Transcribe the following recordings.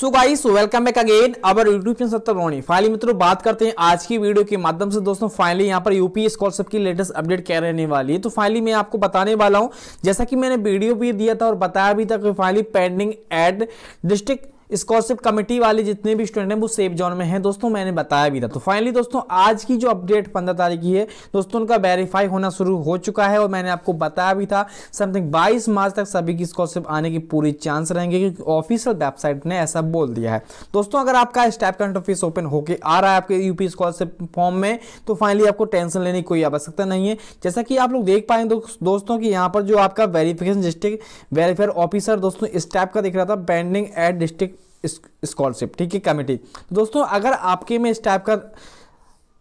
so guys welcome back again our YouTube channel सत्तर रोनी finally मित्रों बात करते हैं आज की वीडियो के माध्यम से दोस्तों फाइनली यहाँ पर यूपी स्कॉलरशिप की लेटेस्ट अपडेट क्या रहने वाली है तो फाइनली मैं आपको बताने वाला हूं जैसा कि मैंने वीडियो भी दिया था और बताया भी था कि finally pending at district scholarship committee वाले जितने भी स्टूडेंट हैं वो सेफ जोन में हैं दोस्तों मैंने बताया भी था तो फाइनली दोस्तों आज की जो अपडेट पंद्रह तारीख की है दोस्तों उनका वेरीफाई होना शुरू हो चुका है और मैंने आपको बताया भी था समथिंग बाईस मार्च तक सभी की स्कॉलरशिप आने की पूरी चांस रहेंगे क्योंकि ऑफिशियल वेबसाइट ने ऐसा बोल दिया है दोस्तों अगर आपका स्टैप करंट ऑफिस ओपन होकर आ रहा है आपके यूपी स्कॉलरशिप फॉर्म में तो फाइनली आपको टेंशन लेने की कोई आवश्यकता नहीं है जैसा कि आप लोग देख पाएंगे दोस्तों की यहाँ पर जो आपका वेरीफिकेशन डिस्ट्रिक्ट वेलफेयर ऑफिसर दोस्तों स्टैप का दिख रहा था पेंडिंग एट डिस्ट्रिक्ट स्कॉलरशिप ठीक है कमेटी तो दोस्तों अगर आपके में इस टाइप का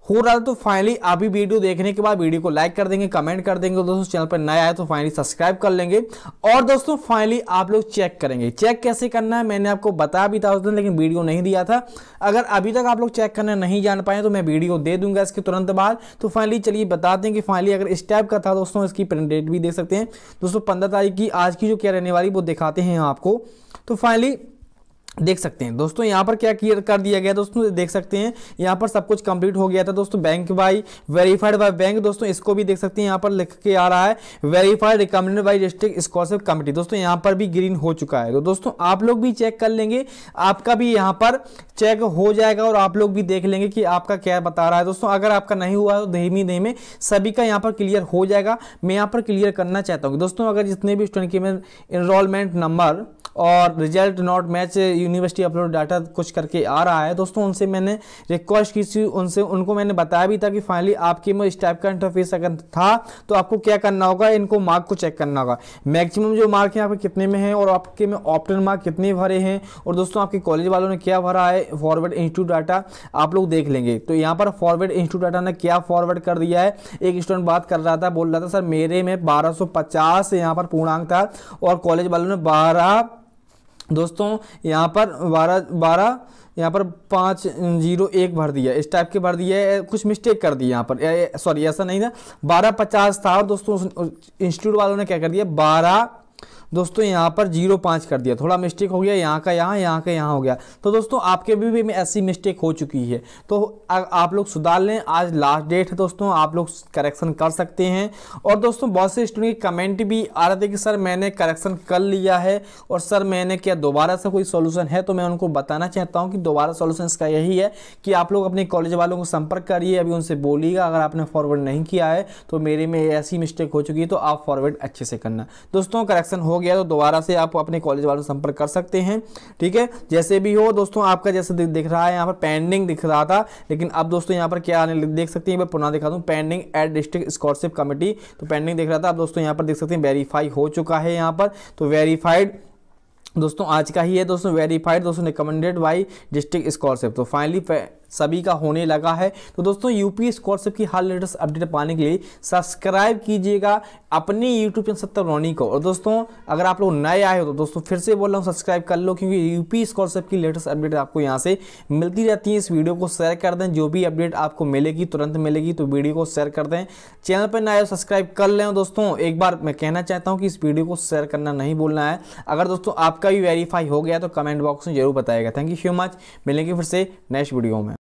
हो रहा है तो फाइनली अभी वीडियो देखने के बाद वीडियो को लाइक कर देंगे कमेंट कर देंगे दोस्तों चैनल पर नया आए तो फाइनली सब्सक्राइब कर लेंगे और दोस्तों फाइनली आप लोग चेक करेंगे चेक कैसे करना है मैंने आपको बताया भी था उस दिन लेकिन वीडियो नहीं दिया था अगर अभी तक आप लोग चेक करना नहीं जान पाए तो मैं वीडियो दे दूंगा इसके तुरंत बाद तो फाइनली चलिए बता दें कि फाइनली अगर इस टाइप का था दोस्तों इसकी प्रिंट डेट भी देख सकते हैं दोस्तों पंद्रह तारीख की आज की जो क्या रहने वाली वो दिखाते हैं आपको तो फाइनली देख सकते हैं दोस्तों यहाँ पर क्या क्लियर कर दिया गया दोस्तों देख सकते हैं यहाँ पर सब कुछ कंप्लीट हो गया था दोस्तों bank by verified by bank दोस्तों इसको भी देख सकते हैं यहाँ पर लिख के आ रहा है verified recommended by district scholarship committee दोस्तों यहाँ पर भी ग्रीन हो चुका है तो दोस्तों आप लोग भी चेक कर लेंगे आपका भी यहाँ पर चेक हो जाएगा और आप लोग भी देख लेंगे कि आपका क्या बता रहा है दोस्तों अगर आपका नहीं हुआ तो धीमी धीमे सभी का यहाँ पर क्लियर हो जाएगा मैं यहाँ पर क्लियर करना चाहता हूँ दोस्तों अगर जितने भी स्टूडेंट के मेरे इनरोलमेंट नंबर और result not match university upload data कुछ करके आ रहा है दोस्तों उनसे मैंने रिक्वेस्ट की थी उनसे उनको मैंने बताया भी था कि फाइनली आपके में इस टाइप का इंटरफेस अगर था तो आपको क्या करना होगा इनको मार्क को चेक करना होगा मैक्सिमम जो मार्क यहाँ आपके कितने में हैं और आपके में ऑप्टन मार्क कितने भरे हैं और दोस्तों आपके कॉलेज वालों ने क्या भरा है फॉरवर्ड इंस्टीट्यूट डाटा आप लोग देख लेंगे तो यहाँ पर फॉरवर्ड इंस्टीट्यूट डाटा ने क्या फॉरवर्ड कर दिया है एक स्टूडेंट बात कर रहा था बोल रहा था सर मेरे में पचास यहाँ पर पूर्णांक था और कॉलेज वालों ने बारह दोस्तों यहाँ पर बारह बारह यहाँ पर पाँच जीरो एक भर दिया इस टाइप के भर दिया है कुछ मिस्टेक कर दी यहाँ पर सॉरी ऐसा नहीं था बारह पचास था और दोस्तों इंस्टीट्यूट वालों ने क्या कर दिया बारह दोस्तों यहाँ पर जीरो पाँच कर दिया थोड़ा मिस्टेक हो गया यहाँ का यहाँ यहाँ का यहाँ हो गया तो दोस्तों आपके भी, भी ऐसी मिस्टेक हो चुकी है तो आप लोग सुधार लें आज लास्ट डेट है दोस्तों आप लोग करेक्शन कर सकते हैं और दोस्तों बहुत से स्टूडेंट के कमेंट भी आ रहे थे कि सर मैंने करेक्शन कर लिया है और सर मैंने क्या दोबारा से कोई सोल्यूशन है तो मैं उनको बताना चाहता हूँ कि दोबारा सोल्यूशन इसका यही है कि आप लोग अपने कॉलेज वालों को संपर्क करिए अभी उनसे बोलिएगा अगर आपने फॉरवर्ड नहीं किया है तो मेरे में ऐसी मिस्टेक हो चुकी है तो आप फॉरवर्ड अच्छे से करना दोस्तों करेक्शन सिलेक्शन हो गया तो दोबारा से आप अपने कॉलेज वालों से संपर्क कर सकते हैं ठीक है जैसे भी हो दोस्तों आपका जैसे दिख रहा है यहाँ पर पेंडिंग दिख रहा था लेकिन अब दोस्तों यहाँ पर क्या आने देख सकते हैं पुनः दिखा दूँ pending at district scholarship committee तो पेंडिंग दिख रहा था अब दोस्तों यहाँ पर देख सकते हैं वेरीफाई हो चुका है यहाँ पर तो वेरीफाइड दोस्तों आज का ही है दोस्तों वेरीफाइड दोस्तों रिकमेंडेड बाई डिस्ट्रिक्ट स्कॉलरशिप तो फाइनली सभी का होने लगा है तो दोस्तों यूपी स्कॉलरशिप की हर लेटेस्ट अपडेट पाने के लिए सब्सक्राइब कीजिएगा अपने यूट्यूब चैनल सत्य रोनी को और दोस्तों अगर आप लोग नए आए हो तो दोस्तों फिर से बोल रहा हूँ सब्सक्राइब कर लो क्योंकि यूपी स्कॉलरशिप की लेटेस्ट अपडेट आपको यहाँ से मिलती रहती है इस वीडियो को शेयर कर दें जो भी अपडेट आपको मिलेगी तुरंत मिलेगी तो वीडियो को शेयर कर दें चैनल पर नए सब्सक्राइब कर लें दोस्तों एक बार मैं कहना चाहता हूँ कि इस वीडियो को शेयर करना नहीं बोलना है अगर दोस्तों आपका भी वेरीफाई हो गया तो कमेंट बॉक्स में जरूर बताएगा थैंक यू सो मच मिलेंगे फिर से नेक्स्ट वीडियो में